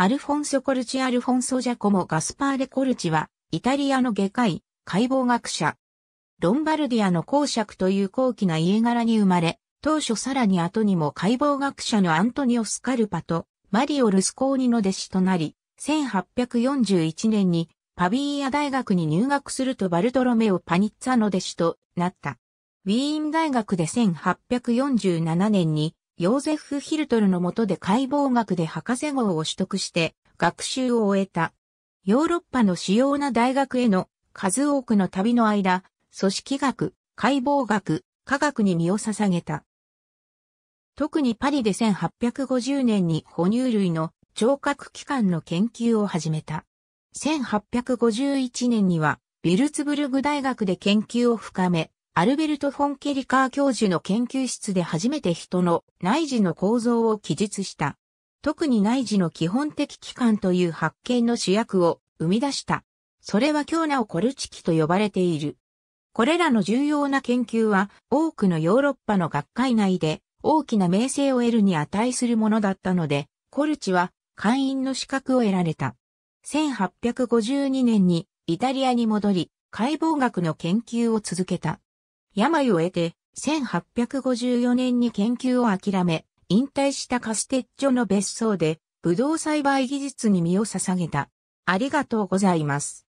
アルフォンソ・コルチ・アルフォンソ・ジャコモ・ガスパーレ・コルチは、イタリアの外科医、解剖学者。ロンバルディアの公爵という高貴な家柄に生まれ、当初さらに後にも解剖学者のアントニオ・スカルパと、マリオ・ルスコーニの弟子となり、1841年にパビーア大学に入学するとバルトロメオ・パニッツァの弟子となった。ウィーン大学で1847年にヨーゼフ・ヒルトルの下で解剖学で博士号を取得して学習を終えた。ヨーロッパの主要な大学への数多くの旅の間、組織学、解剖学、科学に身を捧げた。特にパリで1850年に哺乳類の聴覚器官の研究を始めた。1851年にはビルツブルグ大学で研究を深め、アルベルト・フォン・ケリカー教授の研究室で初めて人の内耳の構造を記述した。特に内耳の基本的器官という発見の主役を生み出した。それは日なおコルチキと呼ばれている。これらの重要な研究は多くのヨーロッパの学会内で大きな名声を得るに値するものだったので、コルチは会員の資格を得られた。1852年にイタリアに戻り、解剖学の研究を続けた。病を得て、1854年に研究を諦め、引退したカステッジョの別荘で、ぶどう栽培技術に身を捧げた。ありがとうございます。